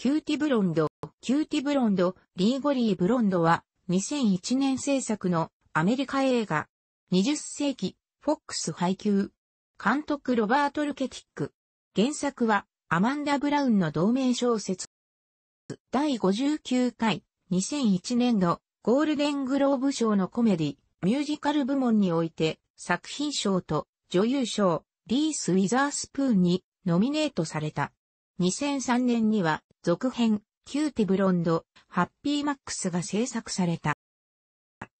キューティブロンド、キューティブロンド、リーゴリーブロンドは2001年制作のアメリカ映画20世紀フォックス配給監督ロバート・ルケティック原作はアマンダ・ブラウンの同名小説第59回2001年度ゴールデングローブ賞のコメディミュージカル部門において作品賞と女優賞リース・ウィザースプーンにノミネートされた。2003年には続編、キューティブロンド、ハッピーマックスが制作された。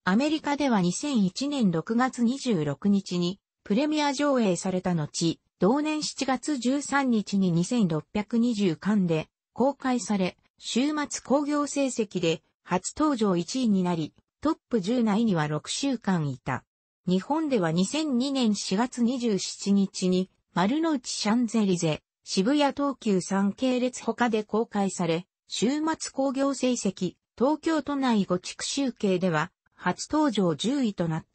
アメリカでは2001年6月26日にプレミア上映された後、同年7月13日に2620巻で公開され、週末興行成績で初登場1位になり、トップ10内には6週間いた。日本では2002年4月27日に丸の内シャンゼリゼ渋谷東急3系列他で公開され、週末工業成績、東京都内5地区集計では、初登場10位となっ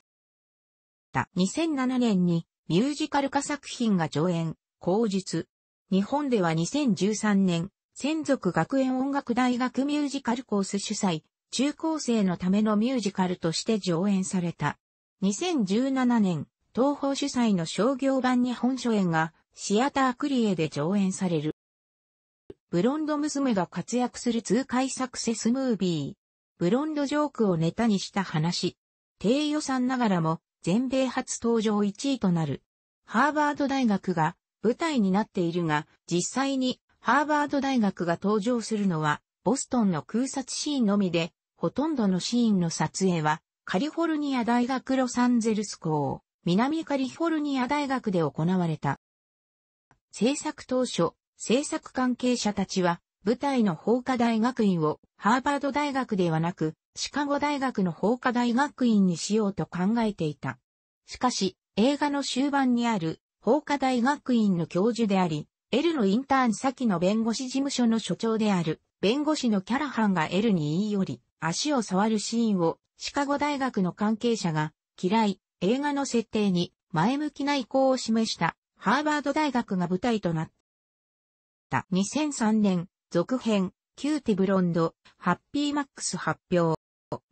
た。2007年にミュージカル化作品が上演、後日。日本では2013年、専属学園音楽大学ミュージカルコース主催、中高生のためのミュージカルとして上演された。2017年、東宝主催の商業版日本初演がシアタークリエで上演される。ブロンド娘が活躍する痛快サクセスムービー。ブロンドジョークをネタにした話。低予算ながらも全米初登場1位となる。ハーバード大学が舞台になっているが、実際にハーバード大学が登場するのは、ボストンの空撮シーンのみで、ほとんどのシーンの撮影は、カリフォルニア大学ロサンゼルス校、南カリフォルニア大学で行われた。制作当初、制作関係者たちは、舞台の法科大学院をハーバード大学ではなく、シカゴ大学の法科大学院にしようと考えていた。しかし、映画の終盤にある法科大学院の教授であり、L のインターン先の弁護士事務所の所長である弁護士のキャラハンが L に言い寄り、足を触るシーンをシカゴ大学の関係者が嫌い、映画の設定に前向きな意向を示したハーバード大学が舞台となった。2003年、続編、キューティブロンド、ハッピーマックス発表。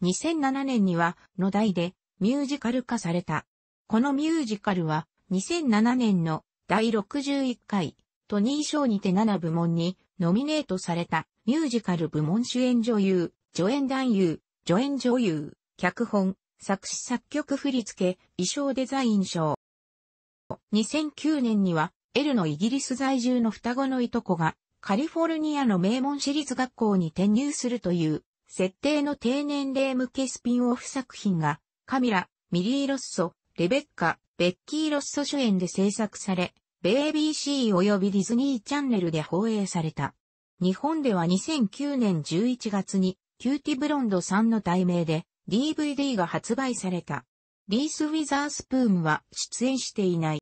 2007年には、の題で、ミュージカル化された。このミュージカルは、2007年の第61回、トニー賞にて7部門に、ノミネートされた、ミュージカル部門主演女優、助演男優、助演女優、脚本、作詞作曲振付、衣装デザイン賞。2009年には、L のイギリス在住の双子のいとこが、カリフォルニアの名門私立学校に転入するという、設定の低年齢向けスピンオフ作品が、カミラ、ミリー・ロッソ、レベッカ、ベッキー・ロッソ主演で制作され、ベビーシー及びディズニーチャンネルで放映された。日本では2009年11月に、キューティブロンドさんの題名で DVD が発売された。リース・ウィザースプーンは出演していない。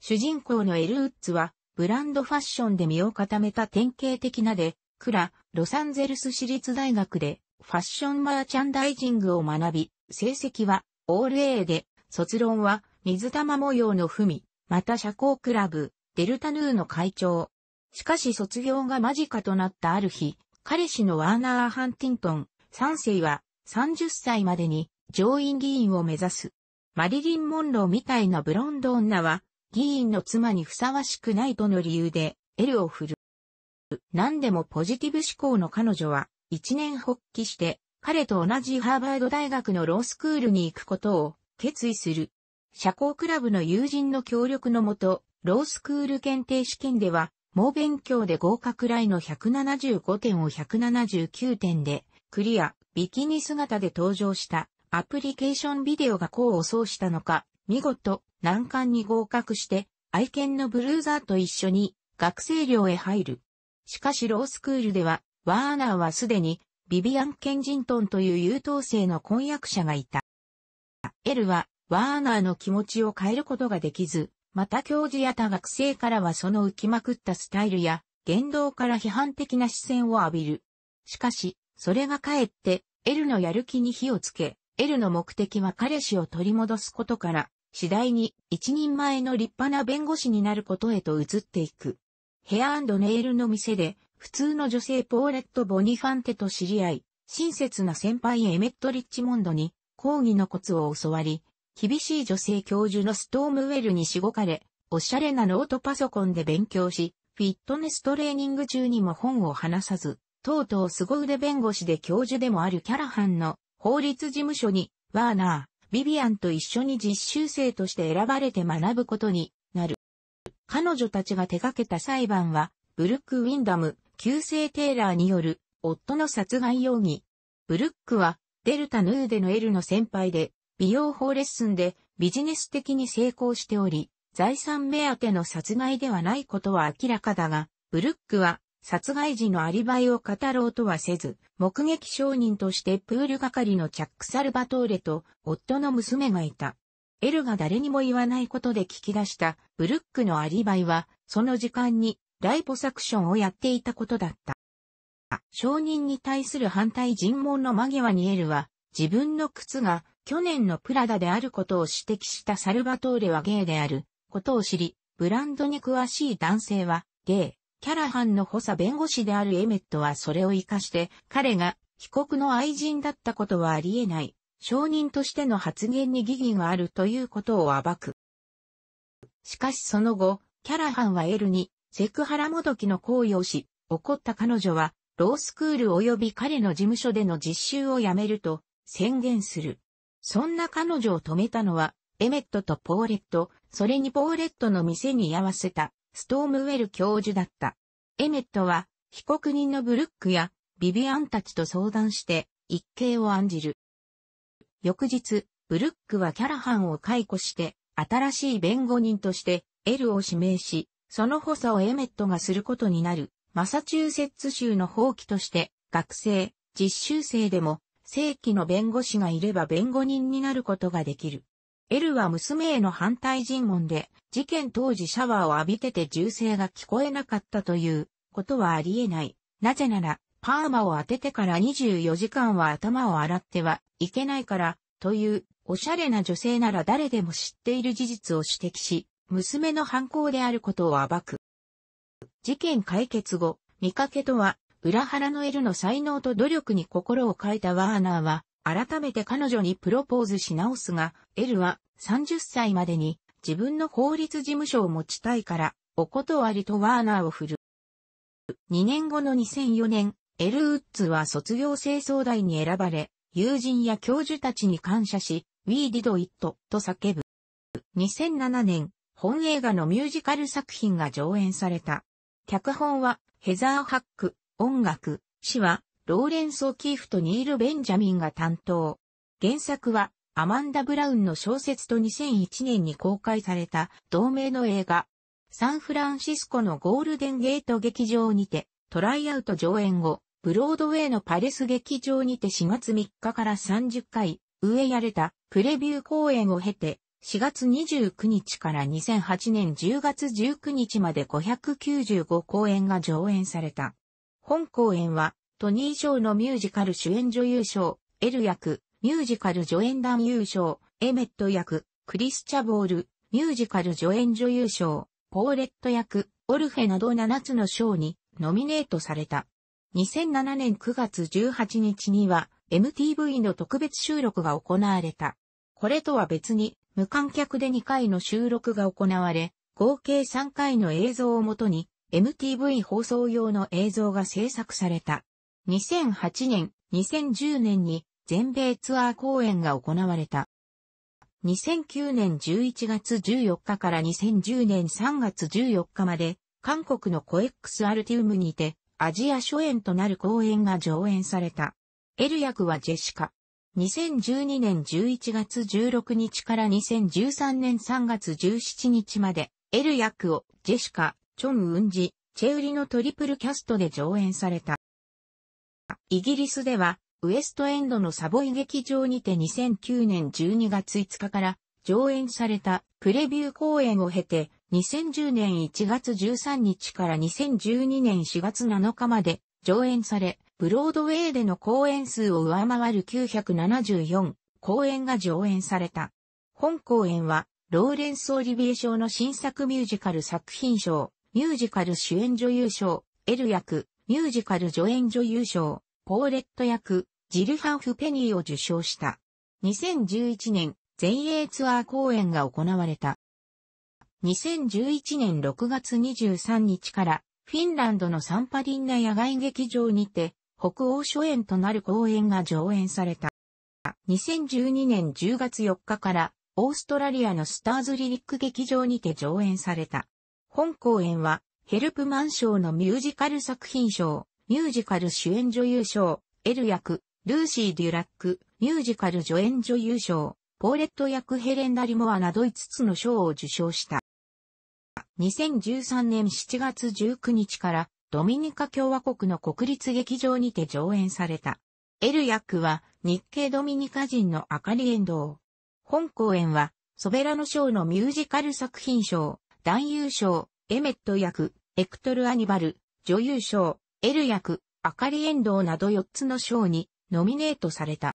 主人公のエル・ウッズは、ブランドファッションで身を固めた典型的なで、クラ、ロサンゼルス私立大学で、ファッションマーチャンダイジングを学び、成績は、オール A で、卒論は、水玉模様の文、また社交クラブ、デルタヌーの会長。しかし卒業が間近となったある日、彼氏のワーナー・ハンティントン、3世は30歳までに上院議員を目指す。マリリン・モンローみたいなブロンド女は、議員の妻にふさわしくないとの理由で、L を振る。何でもポジティブ思考の彼女は、一年発起して、彼と同じハーバード大学のロースクールに行くことを決意する。社交クラブの友人の協力のもと、ロースクール検定試験では、猛勉強で合格ライの175点を179点で、クリア、ビキニ姿で登場したアプリケーションビデオが功を奏したのか、見事、難関に合格して、愛犬のブルーザーと一緒に学生寮へ入る。しかしロースクールでは、ワーナーはすでに、ビビアン・ケンジントンという優等生の婚約者がいた。エルは、ワーナーの気持ちを変えることができず、また教授や他学生からはその浮きまくったスタイルや、言動から批判的な視線を浴びる。しかし、それがかえって、エルのやる気に火をつけ、L の目的は彼氏を取り戻すことから、次第に一人前の立派な弁護士になることへと移っていく。ヘアネイルの店で、普通の女性ポーレット・ボニファンテと知り合い、親切な先輩エメット・リッチモンドに、講義のコツを教わり、厳しい女性教授のストームウェルにしごかれ、おしゃれなノートパソコンで勉強し、フィットネストレーニング中にも本を話さず、とうとう凄腕弁護士で教授でもあるキャラハンの法律事務所に、ワーナー、ビビアンと一緒に実習生として選ばれて学ぶことになる。彼女たちが手掛けた裁判は、ブルック・ウィンダム、旧姓テイラーによる、夫の殺害容疑。ブルックは、デルタ・ヌーデの L の先輩で、美容法レッスンでビジネス的に成功しており、財産目当ての殺害ではないことは明らかだが、ブルックは殺害時のアリバイを語ろうとはせず、目撃証人としてプール係のチャック・サルバトーレと夫の娘がいた。エルが誰にも言わないことで聞き出したブルックのアリバイは、その時間にライポサクションをやっていたことだった。証人に対する反対尋問の間際にエルは、自分の靴が去年のプラダであることを指摘したサルバトーレはゲイであることを知り、ブランドに詳しい男性は、ゲイ、キャラハンの補佐弁護士であるエメットはそれを活かして、彼が被告の愛人だったことはあり得ない、証人としての発言に疑義があるということを暴く。しかしその後、キャラハンはエルにセクハラもどきの行為をし、怒った彼女は、ロースクール及び彼の事務所での実習をやめると宣言する。そんな彼女を止めたのは、エメットとポーレット、それにポーレットの店に居合わせたストームウェル教授だった。エメットは、被告人のブルックやビビアンたちと相談して、一計を案じる。翌日、ブルックはキャラハンを解雇して、新しい弁護人として、エルを指名し、その補佐をエメットがすることになる、マサチューセッツ州の放棄として、学生、実習生でも、正規の弁護士がいれば弁護人になることができる。L は娘への反対尋問で、事件当時シャワーを浴びてて銃声が聞こえなかったということはありえない。なぜなら、パーマを当ててから24時間は頭を洗ってはいけないから、という、おしゃれな女性なら誰でも知っている事実を指摘し、娘の犯行であることを暴く。事件解決後、見かけとは、裏腹の L の才能と努力に心を変えたワーナーは、改めて彼女にプロポーズし直すが、エルは30歳までに自分の法律事務所を持ちたいから、お断りとワーナーを振る。2年後の2004年、エル・ウッズは卒業清掃代に選ばれ、友人や教授たちに感謝し、We did it と叫ぶ。2007年、本映画のミュージカル作品が上演された。脚本はヘザー・ハック、音楽、詩はローレンソ・キーフとニール・ベンジャミンが担当。原作は、アマンダ・ブラウンの小説と2001年に公開された同名の映画、サンフランシスコのゴールデンゲート劇場にて、トライアウト上演後、ブロードウェイのパレス劇場にて4月3日から30回、上やれたプレビュー公演を経て、4月29日から2008年10月19日まで595公演が上演された。本公演はトニー賞のミュージカル主演女優賞、エル役、ミュージカル助演男優賞、エメット役、クリス・チャボール、ミュージカル助演女優賞、ポーレット役、オルフェなど7つの賞にノミネートされた。2007年9月18日には MTV の特別収録が行われた。これとは別に無観客で2回の収録が行われ、合計3回の映像をもとに MTV 放送用の映像が制作された。2008年、2010年に全米ツアー公演が行われた。2009年11月14日から2010年3月14日まで、韓国のコエックスアルティウムにて、アジア初演となる公演が上演された。エル役はジェシカ。2012年11月16日から2013年3月17日まで、エル役をジェシカ、チョン・ウンジ、チェウリのトリプルキャストで上演された。イギリスでは、ウエストエンドのサボイ劇場にて2009年12月5日から上演されたプレビュー公演を経て、2010年1月13日から2012年4月7日まで上演され、ブロードウェイでの公演数を上回る974公演が上演された。本公演は、ローレンス・オリビエ賞の新作ミュージカル作品賞、ミュージカル主演女優賞、エル役、ミュージカル助演女優賞、ポーレット役、ジルハーフ・ペニーを受賞した。2011年、全英ツアー公演が行われた。2011年6月23日から、フィンランドのサンパリンナ野外劇場にて、北欧初演となる公演が上演された。2012年10月4日から、オーストラリアのスターズリリック劇場にて上演された。本公演は、ヘルプマン賞のミュージカル作品賞、ミュージカル主演女優賞、エル役、ルーシー・デュラック、ミュージカル助演女優賞、ポーレット役ヘレン・ダリモアなど5つの賞を受賞した。2013年7月19日からドミニカ共和国の国立劇場にて上演された。エル役は日系ドミニカ人のアカリエンド本公演はソベラノ賞のミュージカル作品賞、男優賞、エメット役、エクトル・アニバル、女優賞、エル役、アカリエンドウなど4つの賞にノミネートされた。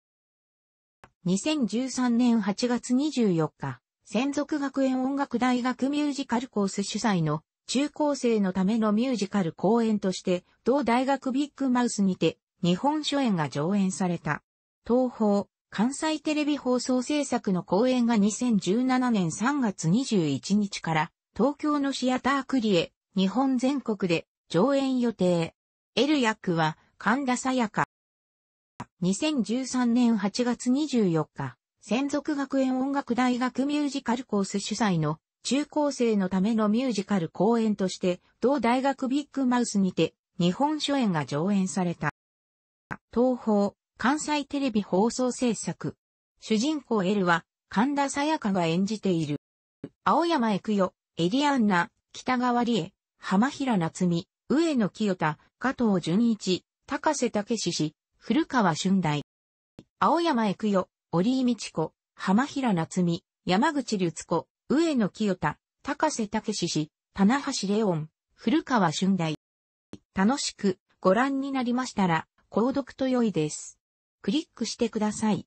2013年8月24日、専属学園音楽大学ミュージカルコース主催の中高生のためのミュージカル公演として、同大学ビッグマウスにて日本初演が上演された。東方、関西テレビ放送制作の公演が2017年3月21日から東京のシアタークリエ、日本全国で上演予定。エル役は神田沙也加。2013年8月24日、専属学園音楽大学ミュージカルコース主催の中高生のためのミュージカル公演として、同大学ビッグマウスにて日本初演が上演された。東方、関西テレビ放送制作。主人公 L は神田沙也加が演じている。青山行くよ。エリアンナ、北川理恵、浜平夏美、上野清田、加藤淳一、高瀬武史氏、古川俊大。青山育代、折井道子、浜平夏美、山口律子、上野清田、高瀬武史氏、棚橋レオン、古川俊大。楽しくご覧になりましたら、購読と良いです。クリックしてください。